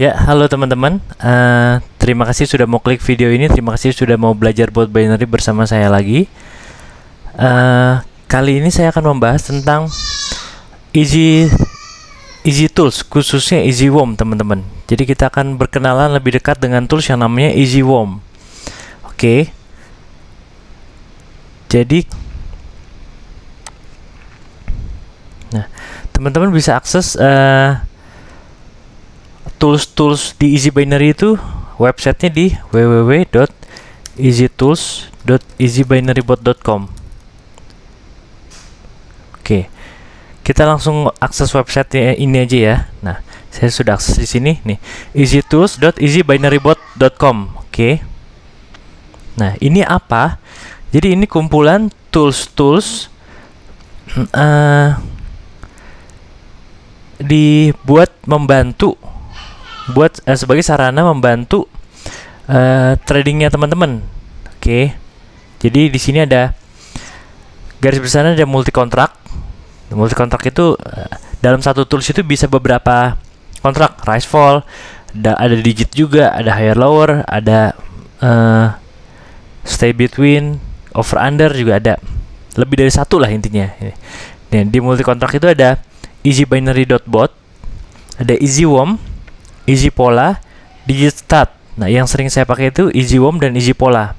Ya, halo teman-teman. Uh, terima kasih sudah mau klik video ini. Terima kasih sudah mau belajar buat binary bersama saya lagi. Uh, kali ini saya akan membahas tentang easy easy tools, khususnya easy worm, teman-teman. Jadi kita akan berkenalan lebih dekat dengan tools yang namanya easy worm. Oke. Okay. Jadi Nah, teman-teman bisa akses uh, tools-tools di Easy Binary itu websitenya di www.easytools.easybinarybot.com Oke, kita langsung akses websitenya ini aja ya. Nah, saya sudah akses di sini nih, easytools.easybinarybot.com. Oke. Nah, ini apa? Jadi ini kumpulan tools-tools uh, dibuat membantu buat uh, sebagai sarana membantu uh, tradingnya teman-teman. Oke. Okay. Jadi di sini ada garis besarnya ada multi kontrak. Multi kontrak itu uh, dalam satu tools itu bisa beberapa kontrak, rise fall, ada, ada digit juga, ada higher lower, ada uh, stay between, over under juga ada. Lebih dari satu lah intinya. Dan nah, di multi kontrak itu ada easy binary dot bot, ada easy warm Easy digit DigiStat. Nah, yang sering saya pakai itu Easy Warm dan Easy Pola.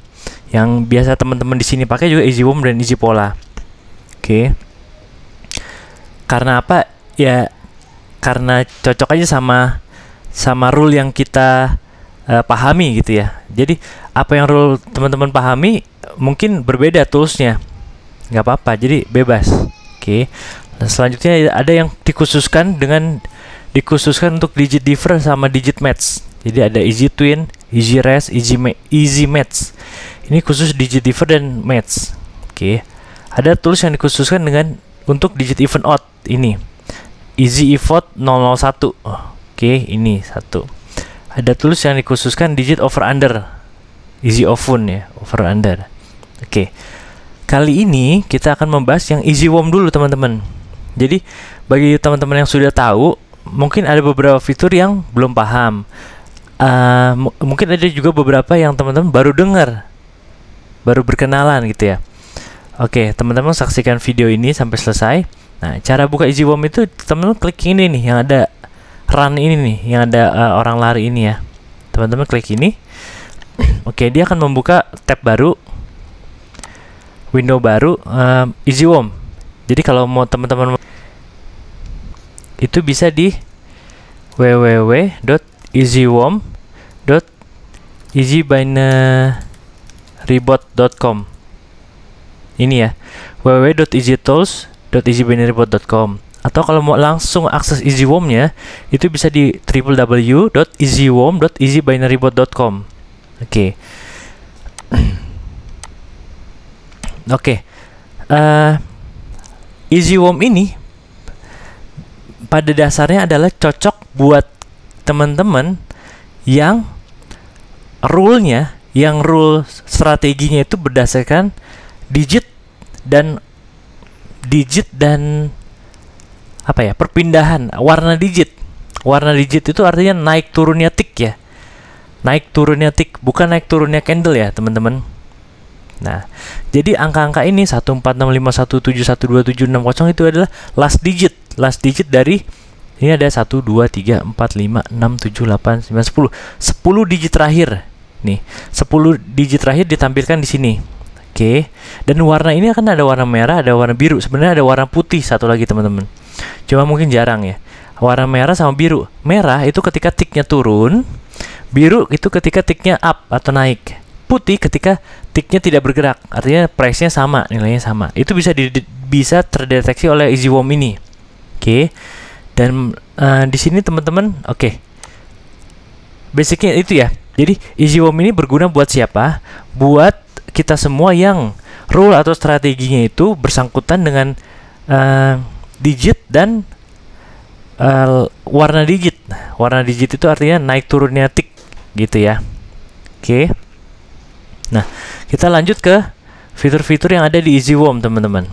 Yang biasa teman-teman di sini pakai juga Easy Warm dan Easy Pola. Oke. Okay. Karena apa? Ya karena cocok aja sama sama rule yang kita uh, pahami gitu ya. Jadi apa yang rule teman-teman pahami mungkin berbeda toolsnya. Nggak apa-apa. Jadi bebas. Oke. Okay. Nah, selanjutnya ada yang dikhususkan dengan dikhususkan untuk digit differ sama digit match. Jadi ada easy twin, easy rest, easy ma easy match. Ini khusus digit differ dan match. Oke. Okay. Ada tools yang dikhususkan dengan untuk digit even odd ini. Easy nol 001. Oke, okay, ini satu. Ada tools yang dikhususkan digit over under. Easy often ya, over under. Oke. Okay. Kali ini kita akan membahas yang easy warm dulu teman-teman. Jadi bagi teman-teman yang sudah tahu mungkin ada beberapa fitur yang belum paham. Uh, mungkin ada juga beberapa yang teman-teman baru dengar, baru berkenalan gitu ya. Oke, teman-teman saksikan video ini sampai selesai. Nah, cara buka EasyWOM itu teman-teman klik ini nih yang ada run ini nih, yang ada uh, orang lari ini ya. Teman-teman klik ini. Oke, dia akan membuka tab baru, window baru, uh, eh, EasyWOM. Jadi kalau mau teman-teman itu bisa di www.easywom.easybinarybot.com ini ya www.easytools.easybinarybot.com atau kalau mau langsung akses EasyWOM-nya itu bisa di www.easywom.easybinarybot.com oke okay. oke okay. uh, eh, EasyWOM ini pada dasarnya adalah cocok buat teman-teman yang rule-nya, yang rule strateginya itu berdasarkan digit dan digit dan apa ya perpindahan warna digit warna digit itu artinya naik turunnya tick ya naik turunnya tick bukan naik turunnya candle ya teman-teman nah jadi angka-angka ini kosong itu adalah last digit last digit dari ini ada 1 2 3 4 5 6 7 8 9 10. 10 digit terakhir. Nih, 10 digit terakhir ditampilkan di sini. Oke. Okay. Dan warna ini akan ada warna merah, ada warna biru. Sebenarnya ada warna putih satu lagi, teman-teman. Cuma mungkin jarang ya. Warna merah sama biru. Merah itu ketika tiknya turun, biru itu ketika tiknya up atau naik. Putih ketika tiknya tidak bergerak. Artinya price-nya sama, nilainya sama. Itu bisa di, bisa terdeteksi oleh EasyWOM ini. Oke. Dan uh, di sini teman-teman, oke. Okay. Basicnya itu ya. Jadi Easy warm ini berguna buat siapa? Buat kita semua yang rule atau strateginya itu bersangkutan dengan uh, digit dan uh, warna digit. Warna digit itu artinya naik turunnya tick gitu ya. Oke. Okay. Nah, kita lanjut ke fitur-fitur yang ada di Easy warm teman-teman.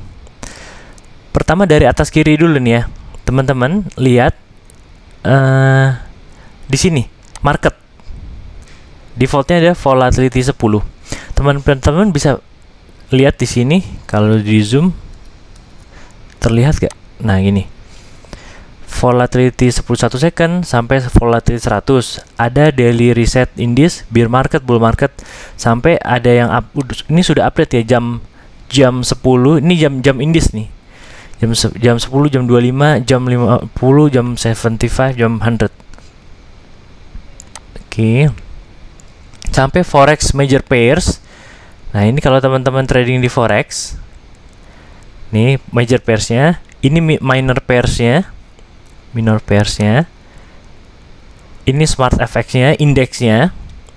Pertama dari atas kiri dulu nih ya teman-teman lihat uh, di sini market defaultnya ada volatility 10 teman-teman bisa lihat di sini kalau di zoom terlihat gak nah ini volatility sepuluh satu second sampai volatility 100 ada daily reset index bear market bull market sampai ada yang up, ini sudah update ya jam jam 10 ini jam jam index nih jam jam 10 jam 25 jam 50 jam 75 jam 100 oke okay. sampai forex major pairs nah ini kalau teman-teman trading di forex nih major pairsnya ini minor pairsnya minor pairsnya ini smart FX-nya indeksnya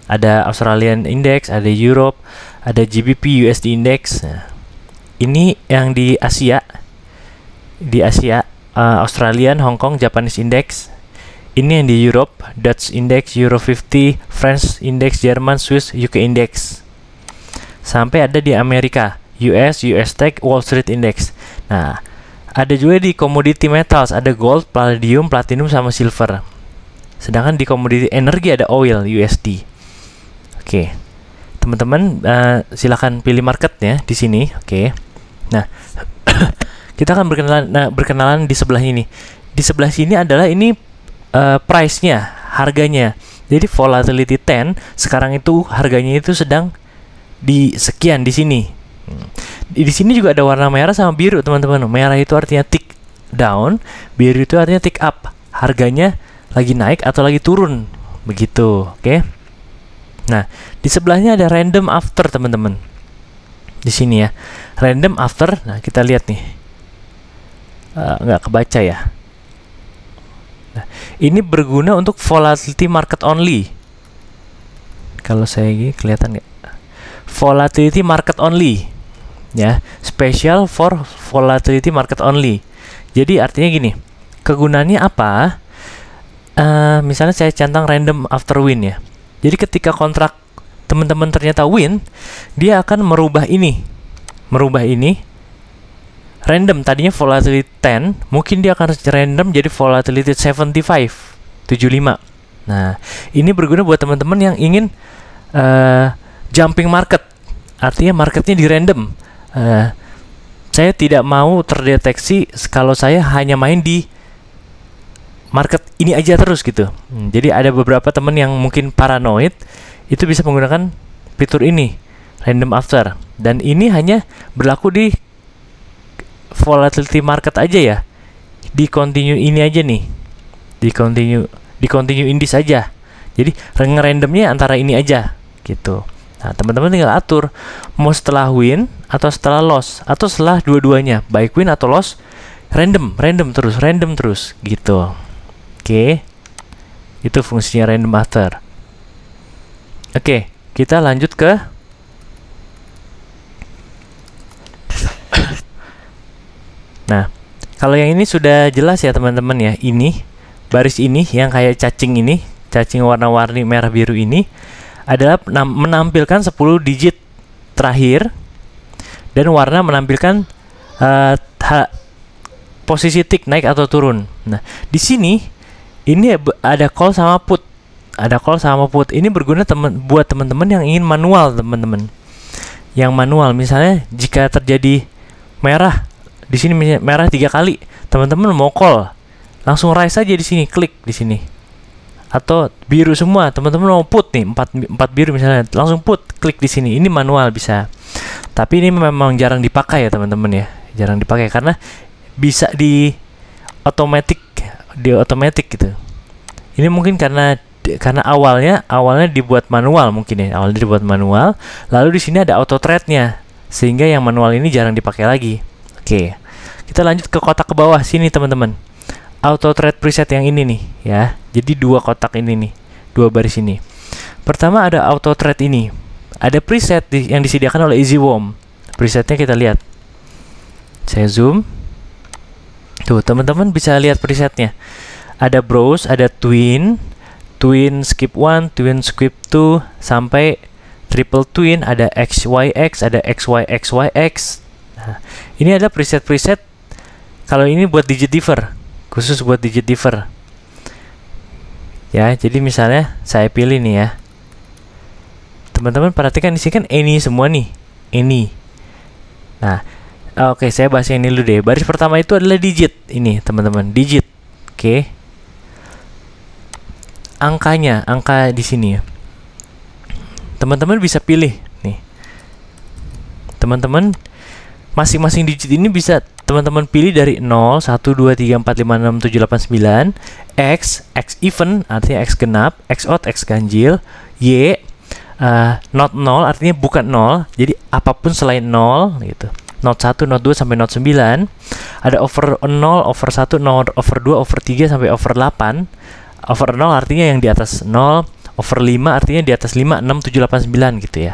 ada Australian Index, ada Europe, ada GBP USD Index. Nah, ini yang di Asia di Asia uh, Australian, Hong Kong, Japanese Index. Ini yang di Europe, Dutch Index, Euro 50, French Index, Jerman, Swiss, UK Index. Sampai ada di Amerika, US, US Tech, Wall Street Index. Nah, ada juga di commodity metals, ada gold, palladium, platinum, sama silver. Sedangkan di commodity energi ada oil, USD. Oke. Okay. Teman-teman uh, eh, silahkan pilih marketnya di sini, oke. Okay. Nah, Kita akan berkenalan nah, berkenalan di sebelah ini. Di sebelah sini adalah ini uh, price-nya, harganya. Jadi volatility 10 sekarang itu harganya itu sedang di sekian di sini. Hmm. Di sini juga ada warna merah sama biru, teman-teman. Merah itu artinya tick down, biru itu artinya tick up. Harganya lagi naik atau lagi turun. Begitu, oke. Okay? Nah, di sebelahnya ada random after, teman-teman. Di sini ya. Random after. Nah, kita lihat nih uh, kebaca ya. Nah, ini berguna untuk volatility market only. Kalau saya ini kelihatan nggak? Volatility market only, ya. Special for volatility market only. Jadi artinya gini, kegunaannya apa? Uh, misalnya saya centang random after win ya. Jadi ketika kontrak teman-teman ternyata win, dia akan merubah ini, merubah ini random tadinya volatility 10 mungkin dia akan random jadi volatility 75 75 nah ini berguna buat teman-teman yang ingin uh, jumping market artinya marketnya di random uh, saya tidak mau terdeteksi kalau saya hanya main di market ini aja terus gitu hmm, jadi ada beberapa teman yang mungkin paranoid itu bisa menggunakan fitur ini random after dan ini hanya berlaku di volatility market aja ya di continue ini aja nih di continue di continue ini aja jadi randomnya antara ini aja gitu nah teman-teman tinggal atur mau setelah win atau setelah loss atau setelah dua-duanya baik win atau loss random random terus random terus gitu oke okay. itu fungsinya random after oke okay, kita lanjut ke Nah, kalau yang ini sudah jelas ya teman-teman ya. Ini baris ini yang kayak cacing ini, cacing warna-warni merah biru ini adalah menampilkan 10 digit terakhir dan warna menampilkan uh, posisi tick naik atau turun. Nah, di sini ini ada call sama put. Ada call sama put. Ini berguna temen, buat teman-teman yang ingin manual, teman-teman. Yang manual misalnya jika terjadi merah di sini merah tiga kali teman-teman mau call langsung rise aja di sini klik di sini atau biru semua teman-teman mau put nih empat empat biru misalnya langsung put klik di sini ini manual bisa tapi ini memang jarang dipakai ya teman-teman ya jarang dipakai karena bisa di otomatik di otomatik gitu ini mungkin karena karena awalnya awalnya dibuat manual mungkin ya awalnya dibuat manual lalu di sini ada auto trade nya sehingga yang manual ini jarang dipakai lagi Oke. Kita lanjut ke kotak ke bawah sini teman-teman. Auto trade preset yang ini nih ya. Jadi dua kotak ini nih, dua baris ini. Pertama ada auto trade ini. Ada preset di, yang disediakan oleh EasyWOM. Presetnya kita lihat. Saya zoom. Tuh, teman-teman bisa lihat presetnya. Ada browse, ada twin, twin skip One, twin skip Two, sampai triple twin, ada XYX, ada XYXYX, Nah, ini ada preset-preset. Kalau ini buat digit differ, khusus buat digit differ. Ya, jadi misalnya saya pilih nih ya. Teman-teman perhatikan di sini kan any semua nih. ini. Nah, oke okay, saya bahas ini dulu deh. Baris pertama itu adalah digit ini, teman-teman, digit. Oke. Okay. Angkanya, angka di sini ya. Teman-teman bisa pilih nih. Teman-teman masing-masing digit ini bisa teman-teman pilih dari 0, 1, 2, 3, 4, 5, 6, 7, 8, 9 X, X even artinya X genap, X odd, X ganjil Y, uh, not 0 artinya bukan 0 jadi apapun selain 0 gitu not 1, not 2 sampai not 9 ada over 0, over 1, not over 2, over 3 sampai over 8 over 0 artinya yang di atas 0 over 5 artinya di atas 5, 6, 7, 8, 9 gitu ya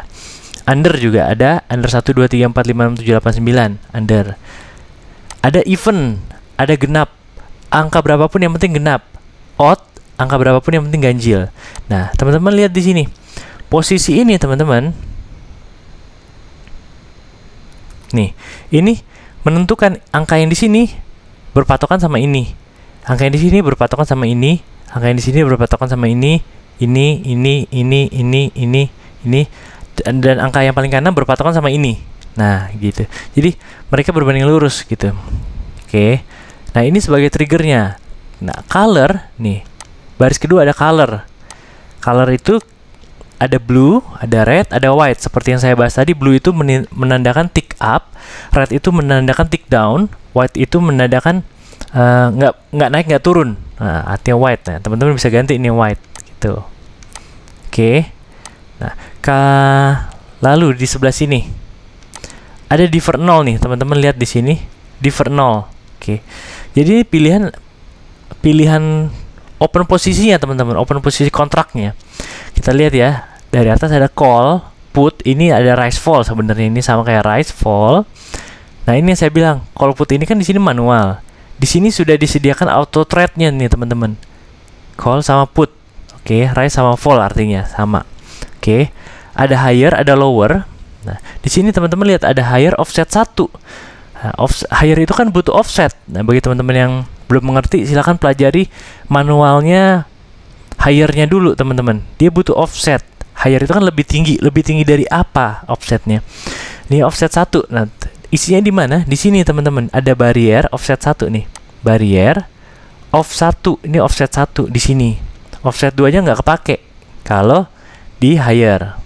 Under juga ada, under 1 2 3 4 5 6 7 8 9, under. Ada even, ada genap. Angka berapapun yang penting genap. Odd, angka berapapun yang penting ganjil. Nah, teman-teman lihat di sini. Posisi ini, teman-teman. Nih, ini menentukan angka yang di sini berpatokan sama ini. Angka yang di sini berpatokan sama ini, angka yang di sini berpatokan sama ini, ini, ini, ini, ini, ini, ini dan, angka yang paling kanan berpatokan sama ini nah gitu jadi mereka berbanding lurus gitu oke nah ini sebagai triggernya nah color nih baris kedua ada color color itu ada blue, ada red, ada white. Seperti yang saya bahas tadi, blue itu menandakan tick up, red itu menandakan tick down, white itu menandakan eh, nggak uh, nggak naik nggak turun. Nah, artinya white. Nah, teman-teman bisa ganti ini white gitu. Oke. Nah, lalu di sebelah sini ada divert 0 nih, teman-teman lihat di sini divert 0. Oke. Jadi pilihan pilihan open posisinya teman-teman, open posisi kontraknya. Kita lihat ya, dari atas ada call, put, ini ada rise fall sebenarnya ini sama kayak rise fall. Nah, ini yang saya bilang, call put ini kan di sini manual. Di sini sudah disediakan auto trade-nya nih teman-teman. Call sama put. Oke, rise sama fall artinya sama. Oke ada higher, ada lower. Nah, di sini teman-teman lihat ada higher offset 1. Nah, off, higher itu kan butuh offset. Nah, bagi teman-teman yang belum mengerti, silakan pelajari manualnya highernya dulu, teman-teman. Dia butuh offset. Higher itu kan lebih tinggi, lebih tinggi dari apa offsetnya? Ini offset 1. Nah, isinya di mana? Di sini, teman-teman. Ada barrier offset 1 nih. Barrier off 1. Ini offset 1 di sini. Offset 2-nya nggak kepake kalau di higher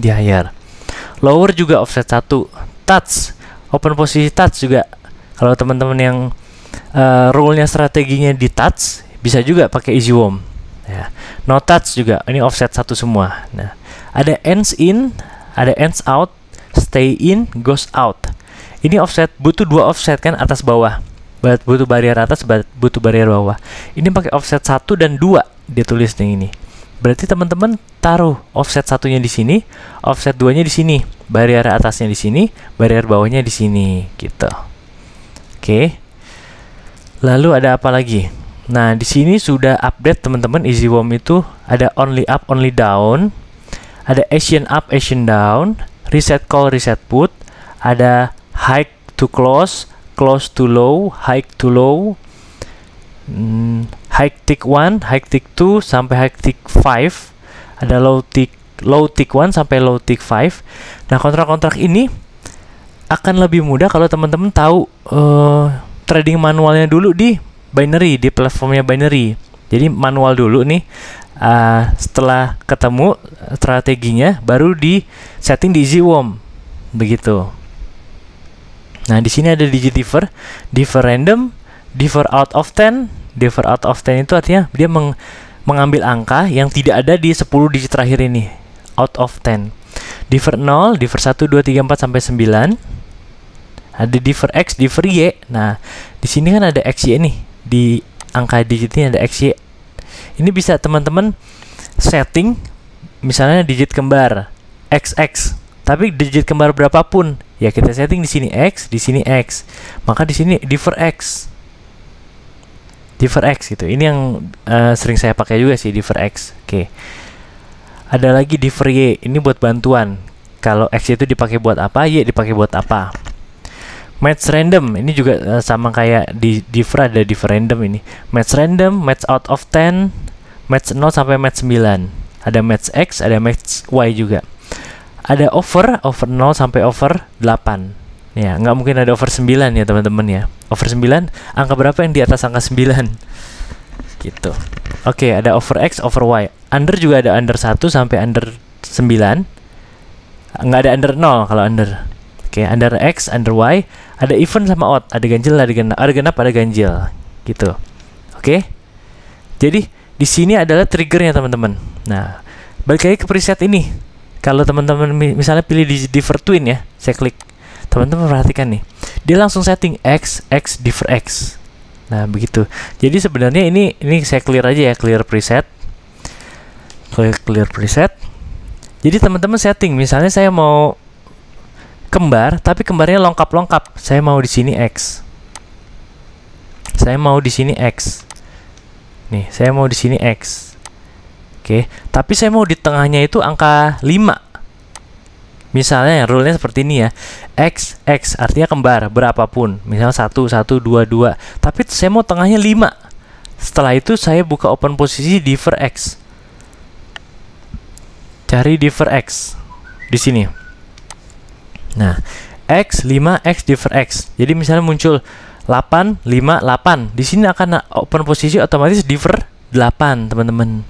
di higher lower juga offset 1 touch open posisi touch juga kalau teman-teman yang uh, rule-nya strateginya di touch bisa juga pakai easy warm ya no touch juga ini offset satu semua nah ada ends in ada ends out stay in goes out ini offset butuh dua offset kan atas bawah butuh barrier atas butuh barrier bawah ini pakai offset satu dan dua dia tulis nih ini Berarti teman-teman taruh offset satunya di sini, offset duanya di sini, barrier atasnya di sini, barrier bawahnya di sini, gitu. Oke. Lalu ada apa lagi? Nah, di sini sudah update teman-teman Warm itu ada only up, only down, ada Asian up, Asian down, reset call, reset put, ada high to close, close to low, high to low, hmm, high tick 1, high tick 2 sampai high tick 5. Ada low tick low tick 1 sampai low tick 5. Nah, kontrak-kontrak ini akan lebih mudah kalau teman-teman tahu uh, trading manualnya dulu di binary di platformnya binary. Jadi manual dulu nih. Uh, setelah ketemu eh, strateginya baru di setting di EasyWom begitu. Nah, di sini ada differ, differ random, differ out of 10, Differ out of 10 itu artinya dia meng mengambil angka yang tidak ada di 10 digit terakhir ini out of 10 diver 0, diver 1, 2, 3, 4 sampai 9 ada diver X, diver Y nah di sini kan ada X, Y nih di angka digitnya ada X, Y ini bisa teman-teman setting misalnya digit kembar x x. tapi digit kembar berapapun ya kita setting di sini X, di sini X maka di sini diver X X gitu. Ini yang uh, sering saya pakai juga sih X. Oke. Okay. Ada lagi diver Y. Ini buat bantuan. Kalau X itu dipakai buat apa, Y dipakai buat apa. Match random ini juga uh, sama kayak di diver ada diver random ini. Match random, match out of 10, match 0 sampai match 9. Ada match X, ada match Y juga. Ada over, over 0 sampai over 8. Ya, nggak mungkin ada over 9 ya teman-teman ya over 9 angka berapa yang di atas angka 9 gitu oke okay, ada over x over y under juga ada under 1 sampai under 9 nggak ada under 0 kalau under oke okay, under x under y ada even sama odd ada ganjil ada genap ada genap ada ganjil gitu oke okay? jadi di sini adalah triggernya teman-teman nah balik lagi ke preset ini kalau teman-teman misalnya pilih di divert twin ya saya klik teman-teman perhatikan nih dia langsung setting x x differ x nah begitu jadi sebenarnya ini ini saya clear aja ya clear preset clear clear preset jadi teman-teman setting misalnya saya mau kembar tapi kembarnya lengkap-lengkap saya mau di sini x saya mau di sini x nih saya mau di sini x oke tapi saya mau di tengahnya itu angka 5 Misalnya ya, rule-nya seperti ini ya. X, X artinya kembar berapapun. Misalnya 1, 1, 2, 2. Tapi saya mau tengahnya 5. Setelah itu saya buka open posisi differ X. Cari differ X di sini. Nah, X, 5, X, differ X. Jadi misalnya muncul 8, 5, 8. Di sini akan open posisi otomatis differ 8, teman-teman.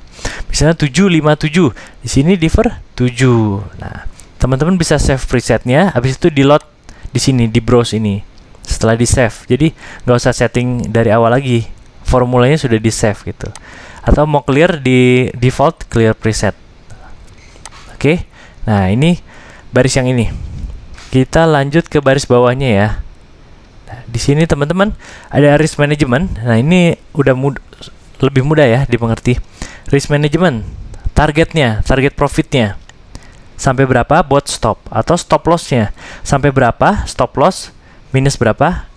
Misalnya 7, 5, 7. Di sini differ 7. Nah, teman-teman bisa save presetnya habis itu di load di sini di browse ini setelah di save jadi nggak usah setting dari awal lagi formulanya sudah di save gitu atau mau clear di default clear preset oke okay? nah ini baris yang ini kita lanjut ke baris bawahnya ya nah, di sini teman-teman ada risk management nah ini udah mud lebih mudah ya dipengerti. risk management targetnya target profitnya sampai berapa buat stop atau stop lossnya sampai berapa stop loss minus berapa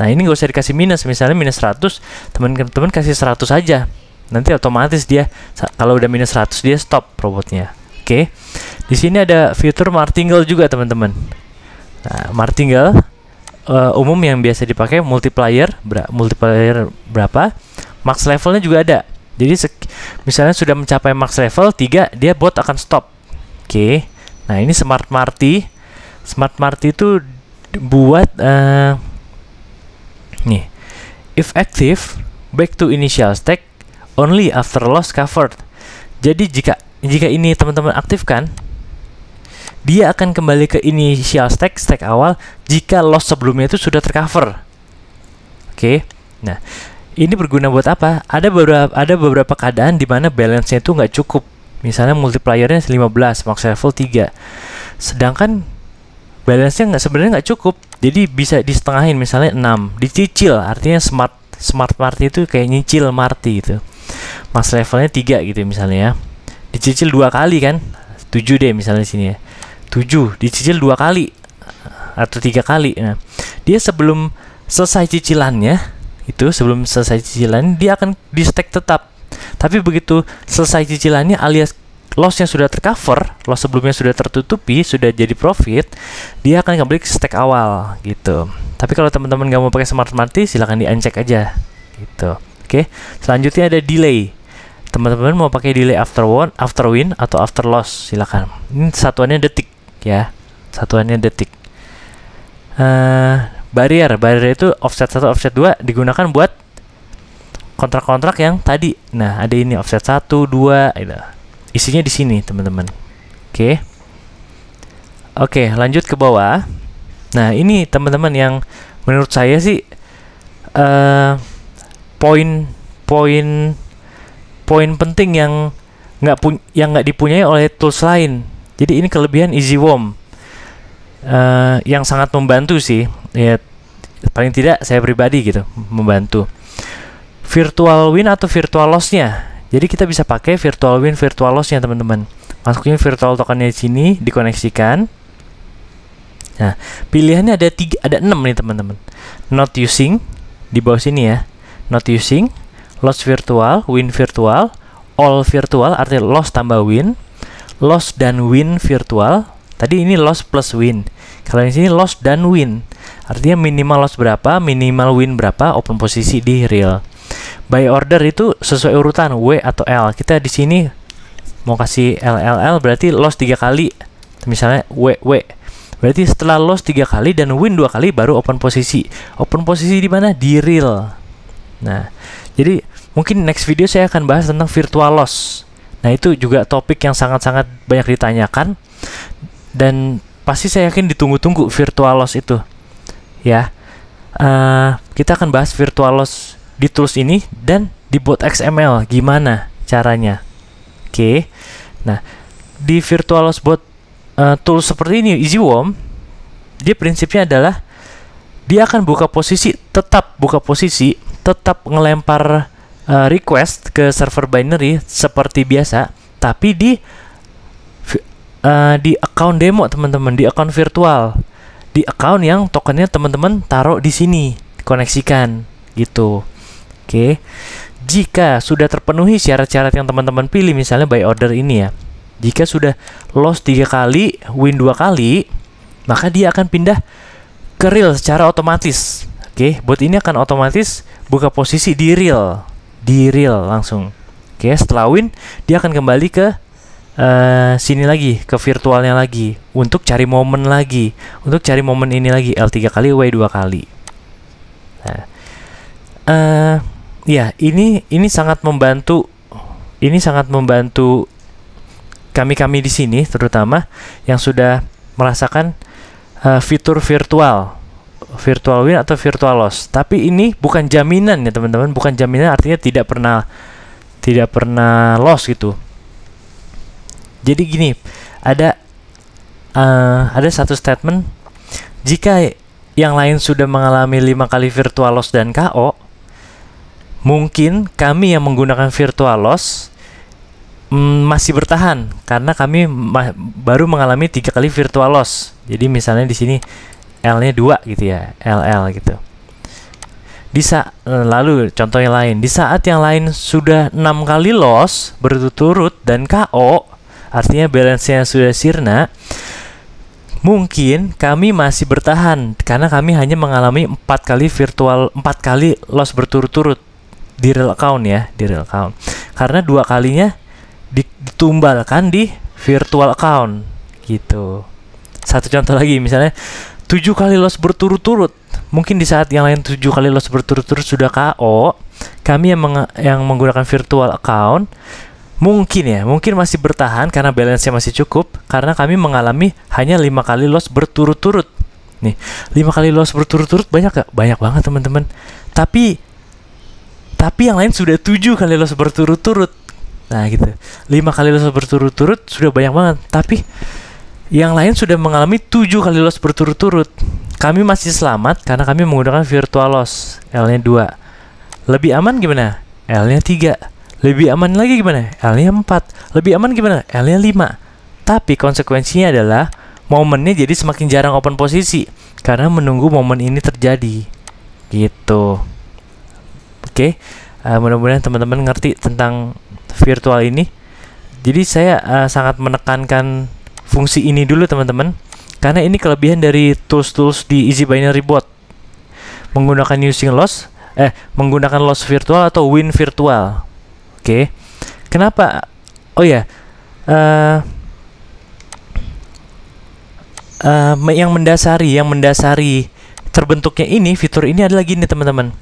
nah ini gak usah dikasih minus misalnya minus 100 teman-teman kasih 100 aja nanti otomatis dia kalau udah minus 100 dia stop robotnya oke di sini ada fitur martingale juga teman-teman nah, martingale uh, umum yang biasa dipakai multiplier ber multiplier berapa max levelnya juga ada jadi misalnya sudah mencapai max level 3 dia bot akan stop Oke. Nah, ini Smart Marty. Smart Marty itu buat uh, nih. If active, back to initial stack only after loss covered. Jadi jika jika ini teman-teman aktifkan, dia akan kembali ke initial stack stack awal jika loss sebelumnya itu sudah tercover. Oke. Nah, ini berguna buat apa? Ada beberapa ada beberapa keadaan di mana balance-nya itu nggak cukup Misalnya multipliernya 15, max level 3. Sedangkan balance-nya nggak sebenarnya nggak cukup. Jadi bisa di setengahin misalnya 6, dicicil artinya smart smart party itu kayak nyicil marti itu. Max levelnya 3 gitu misalnya ya. Dicicil dua kali kan? 7 deh misalnya sini ya. 7 dicicil dua kali atau tiga kali. Nah, dia sebelum selesai cicilannya itu sebelum selesai cicilan dia akan di stack tetap tapi begitu selesai cicilannya alias loss yang sudah tercover, loss sebelumnya sudah tertutupi, sudah jadi profit, dia akan kembali ke stake awal gitu. Tapi kalau teman-teman nggak mau pakai smart money, silahkan di uncheck aja gitu. Oke, selanjutnya ada delay. Teman-teman mau pakai delay after won, after win atau after loss, silahkan. Ini satuannya detik ya, satuannya detik. Uh, barrier, barrier itu offset 1, offset 2 digunakan buat kontrak-kontrak yang tadi. Nah, ada ini offset 1, 2, ini Isinya di sini, teman-teman. Oke. Okay. Oke, okay, lanjut ke bawah. Nah, ini teman-teman yang menurut saya sih uh, poin poin poin penting yang nggak yang nggak dipunyai oleh tools lain. Jadi ini kelebihan Easy Warm uh, eh, yang sangat membantu sih. Ya paling tidak saya pribadi gitu membantu virtual win atau virtual loss-nya. jadi kita bisa pakai virtual win virtual loss-nya, teman-teman masukin virtual tokennya di sini dikoneksikan nah pilihannya ada tiga ada enam nih teman-teman not using di bawah sini ya not using loss virtual win virtual all virtual artinya loss tambah win loss dan win virtual tadi ini loss plus win kalau di sini loss dan win artinya minimal loss berapa minimal win berapa open posisi di real by order itu sesuai urutan W atau L. Kita di sini mau kasih LLL berarti loss tiga kali. Misalnya W W. Berarti setelah loss tiga kali dan win dua kali baru open posisi. Open posisi di mana? Di real. Nah, jadi mungkin next video saya akan bahas tentang virtual loss. Nah, itu juga topik yang sangat-sangat banyak ditanyakan dan pasti saya yakin ditunggu-tunggu virtual loss itu. Ya. Uh, kita akan bahas virtual loss di tools ini dan dibuat XML gimana caranya oke okay. nah di virtual buat uh, eh, tools seperti ini EasyWOM dia prinsipnya adalah dia akan buka posisi tetap buka posisi tetap ngelempar uh, request ke server binary seperti biasa tapi di uh, di account demo teman-teman di account virtual di account yang tokennya teman-teman taruh di sini koneksikan gitu Oke. Jika sudah terpenuhi syarat-syarat yang teman-teman pilih misalnya by order ini ya. Jika sudah loss tiga kali, win dua kali, maka dia akan pindah ke real secara otomatis. Oke, buat ini akan otomatis buka posisi di real, di real langsung. Oke, setelah win dia akan kembali ke uh, sini lagi ke virtualnya lagi untuk cari momen lagi untuk cari momen ini lagi L3 kali W 2 kali nah uh, ya ini ini sangat membantu ini sangat membantu kami-kami di sini terutama yang sudah merasakan uh, fitur virtual virtual win atau virtual loss. Tapi ini bukan jaminan ya teman-teman, bukan jaminan artinya tidak pernah tidak pernah loss gitu. Jadi gini, ada uh, ada satu statement jika yang lain sudah mengalami lima kali virtual loss dan KO, mungkin kami yang menggunakan virtual loss mm, masih bertahan karena kami ma baru mengalami tiga kali virtual loss. Jadi misalnya di sini L-nya dua gitu ya, LL gitu. Di sa eh, lalu contoh yang lain, di saat yang lain sudah enam kali loss berturut-turut dan KO, artinya balance-nya sudah sirna, mungkin kami masih bertahan karena kami hanya mengalami empat kali virtual empat kali loss berturut-turut di real account ya di real account karena dua kalinya ditumbalkan di virtual account gitu satu contoh lagi misalnya tujuh kali loss berturut-turut mungkin di saat yang lain tujuh kali loss berturut-turut sudah KO kami yang meng yang menggunakan virtual account mungkin ya mungkin masih bertahan karena balance-nya masih cukup karena kami mengalami hanya lima kali loss berturut-turut nih lima kali loss berturut-turut banyak gak banyak banget teman-teman tapi tapi yang lain sudah tujuh kali los berturut-turut nah gitu lima kali los berturut-turut sudah banyak banget tapi yang lain sudah mengalami tujuh kali los berturut-turut kami masih selamat karena kami menggunakan virtual loss L nya 2 lebih aman gimana? L nya 3 lebih aman lagi gimana? L nya 4 lebih aman gimana? L nya 5 tapi konsekuensinya adalah momennya jadi semakin jarang open posisi karena menunggu momen ini terjadi gitu Oke, okay? uh, eh, mudah-mudahan teman-teman ngerti tentang virtual ini. Jadi saya uh, sangat menekankan fungsi ini dulu teman-teman, karena ini kelebihan dari tools-tools di Easy Binary Bot. Menggunakan using loss, eh menggunakan loss virtual atau win virtual. Oke, okay? kenapa? Oh ya, yeah. uh, eh, uh, yang mendasari, yang mendasari terbentuknya ini fitur ini adalah gini teman-teman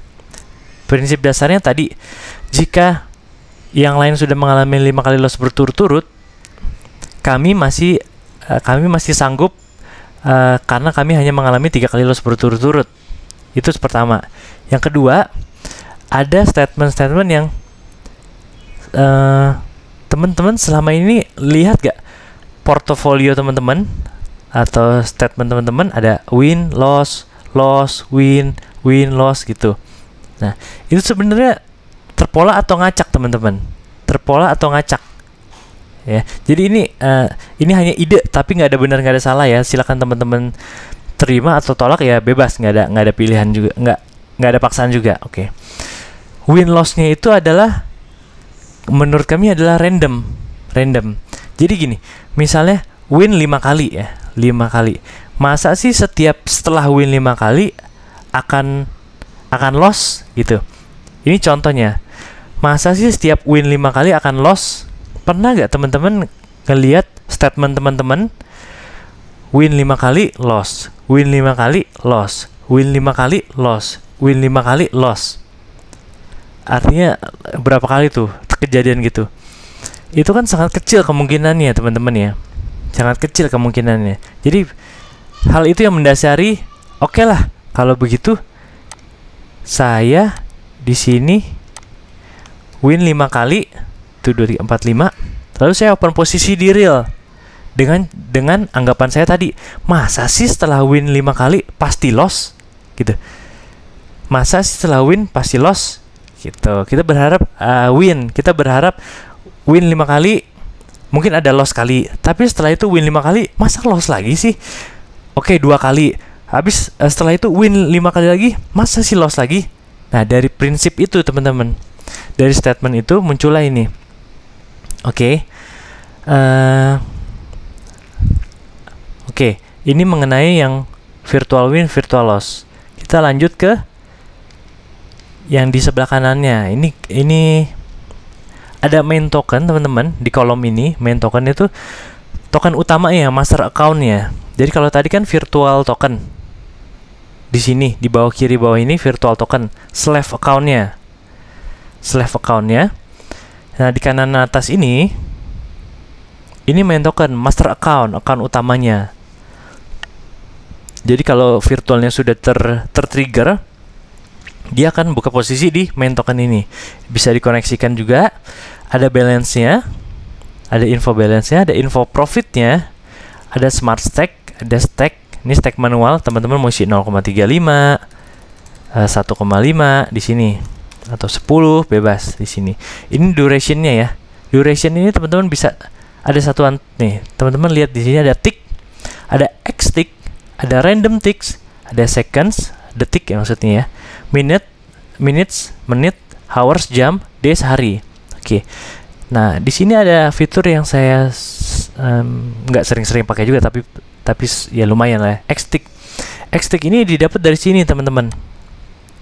Prinsip dasarnya tadi, jika yang lain sudah mengalami lima kali loss berturut-turut, kami masih eh, kami masih sanggup uh, karena kami hanya mengalami tiga kali loss berturut-turut. Itu pertama. Yang kedua, ada statement-statement yang uh, teman-teman selama ini lihat gak portofolio teman-teman atau statement teman-teman ada win loss loss win win loss gitu Nah, itu sebenarnya terpola atau ngacak, teman-teman. Terpola atau ngacak. Ya. Jadi ini uh, ini hanya ide tapi nggak ada benar nggak ada salah ya. Silakan teman-teman terima atau tolak ya bebas, nggak ada nggak ada pilihan juga, nggak nggak ada paksaan juga. Oke. Okay. Win lossnya itu adalah menurut kami adalah random. Random. Jadi gini, misalnya win lima kali ya, lima kali. Masa sih setiap setelah win lima kali akan akan loss gitu. Ini contohnya. Masa sih setiap win 5 kali akan loss? Pernah gak teman-teman ngeliat statement teman-teman win 5 kali loss, win 5 kali loss, win 5 kali loss, win 5 kali loss. Artinya berapa kali tuh kejadian gitu? Itu kan sangat kecil kemungkinannya, teman-teman ya. Sangat kecil kemungkinannya. Jadi hal itu yang mendasari, oke okay lah, kalau begitu saya di sini win 5 kali itu dari 3 lalu saya open posisi di real dengan dengan anggapan saya tadi masa sih setelah win 5 kali pasti loss gitu masa sih setelah win pasti loss gitu kita berharap uh, win kita berharap win 5 kali mungkin ada loss kali tapi setelah itu win 5 kali masa loss lagi sih oke dua kali Habis uh, setelah itu win 5 kali lagi, masa sih loss lagi? Nah, dari prinsip itu teman-teman. Dari statement itu muncullah ini. Oke. Okay. Uh, eh, Oke, okay. ini mengenai yang virtual win, virtual loss. Kita lanjut ke yang di sebelah kanannya. Ini ini ada main token teman-teman di kolom ini main token itu token utama utamanya master accountnya jadi kalau tadi kan virtual token di sini di bawah kiri bawah ini virtual token slave accountnya slave accountnya nah di kanan atas ini ini main token master account account utamanya jadi kalau virtualnya sudah ter tertrigger dia akan buka posisi di main token ini bisa dikoneksikan juga ada balance nya ada info balance nya ada info profit nya ada smart stack ada stack ini stack manual, teman-teman mau isi 0,35, 1,5 eh, di sini atau 10 bebas di sini. Ini durationnya ya. Duration ini teman-teman bisa ada satuan nih. Teman-teman lihat di sini ada tick, ada x tick, ada random ticks, ada seconds, detik ya maksudnya ya. Minute, minutes, menit, hours, jam, days, hari. Oke. Okay. Nah, di sini ada fitur yang saya nggak um, sering-sering pakai juga tapi tapi ya lumayan lah ya. Xtick Xtick ini didapat dari sini teman-teman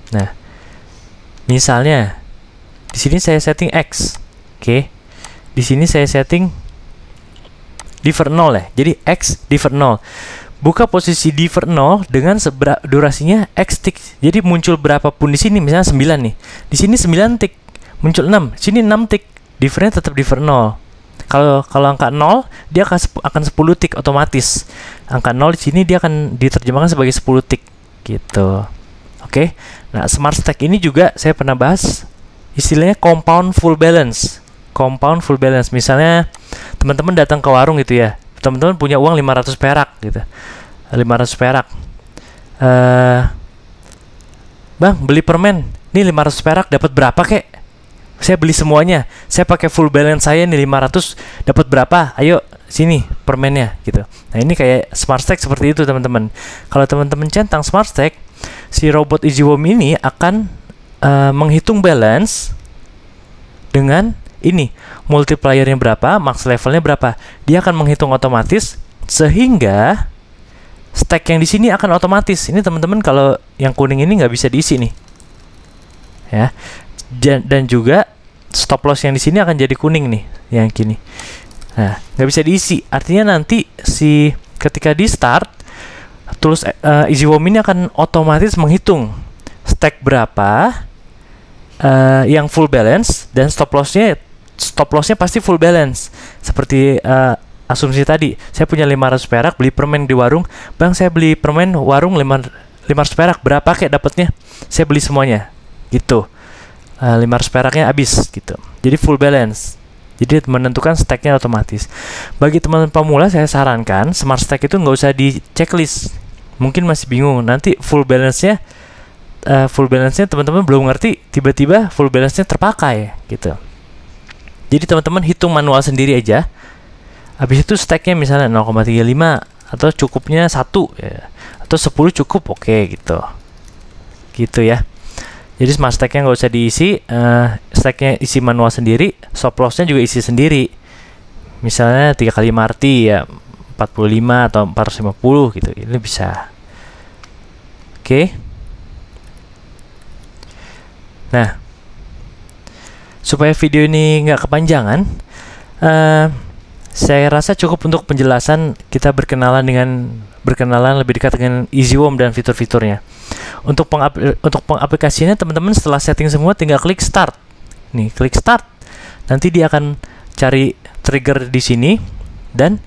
nah misalnya di sini saya setting X oke okay. di sini saya setting diver 0 ya jadi X diver 0 buka posisi diver 0 dengan durasinya x tick. Jadi muncul berapapun di sini misalnya 9 nih. Di sini 9 tick, muncul 6, sini 6 tick. divernya tetap diver 0. Kalau kalau angka 0, dia akan akan 10 tik otomatis. Angka 0 di sini dia akan diterjemahkan sebagai 10 tik gitu. Oke. Okay? Nah, smart stack ini juga saya pernah bahas istilahnya compound full balance. Compound full balance. Misalnya teman-teman datang ke warung gitu ya. Teman-teman punya uang 500 perak gitu. 500 perak. Eh uh, Bang, beli permen. Nih 500 perak dapat berapa kek? saya beli semuanya saya pakai full balance saya nih 500 dapat berapa ayo sini permennya gitu nah ini kayak smart stack seperti itu teman-teman kalau teman-teman centang smart stack si robot EasyWOM ini akan uh, menghitung balance dengan ini multipliernya berapa max levelnya berapa dia akan menghitung otomatis sehingga stack yang di sini akan otomatis ini teman-teman kalau yang kuning ini nggak bisa diisi nih ya dan juga stop loss yang di sini akan jadi kuning nih yang kini nah nggak bisa diisi artinya nanti si ketika di start tools uh, easy warm ini akan otomatis menghitung stack berapa uh, yang full balance dan stop lossnya stop lossnya pasti full balance seperti uh, asumsi tadi saya punya 500 perak beli permen di warung bang saya beli permen warung 500 perak berapa kayak dapatnya saya beli semuanya gitu uh, eh, 500 peraknya habis gitu. Jadi full balance. Jadi menentukan stacknya otomatis. Bagi teman pemula saya sarankan smart stack itu nggak usah di checklist. Mungkin masih bingung nanti full balance-nya uh, full balance-nya teman-teman belum ngerti tiba-tiba full balance-nya terpakai gitu. Jadi teman-teman hitung manual sendiri aja. Habis itu stacknya misalnya 0,35 atau cukupnya satu ya. atau 10 cukup oke okay, gitu gitu ya jadi smart stacknya nggak usah diisi, uh, stacknya isi manual sendiri, stop lossnya juga isi sendiri. Misalnya tiga kali marti ya 45 atau 450 gitu, ini bisa. Oke. Okay. Nah, supaya video ini nggak kepanjangan, uh, saya rasa cukup untuk penjelasan kita berkenalan dengan berkenalan lebih dekat dengan EasyWOM dan fitur-fiturnya. Untuk pengapl untuk pengaplikasinya teman-teman setelah setting semua tinggal klik start. Nih, klik start. Nanti dia akan cari trigger di sini dan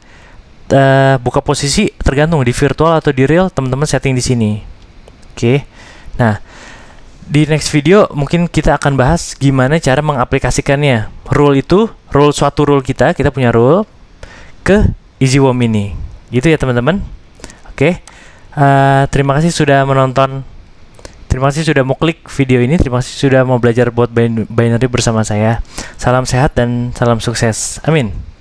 uh, buka posisi tergantung di virtual atau di real teman-teman setting di sini. Oke. Okay. Nah, di next video mungkin kita akan bahas gimana cara mengaplikasikannya. Rule itu, rule suatu rule kita, kita punya rule ke easy warm ini. Gitu ya teman-teman. Oke. Okay. Uh, terima kasih sudah menonton. Terima kasih sudah mau klik video ini. Terima kasih sudah mau belajar buat binary bersama saya. Salam sehat dan salam sukses. Amin.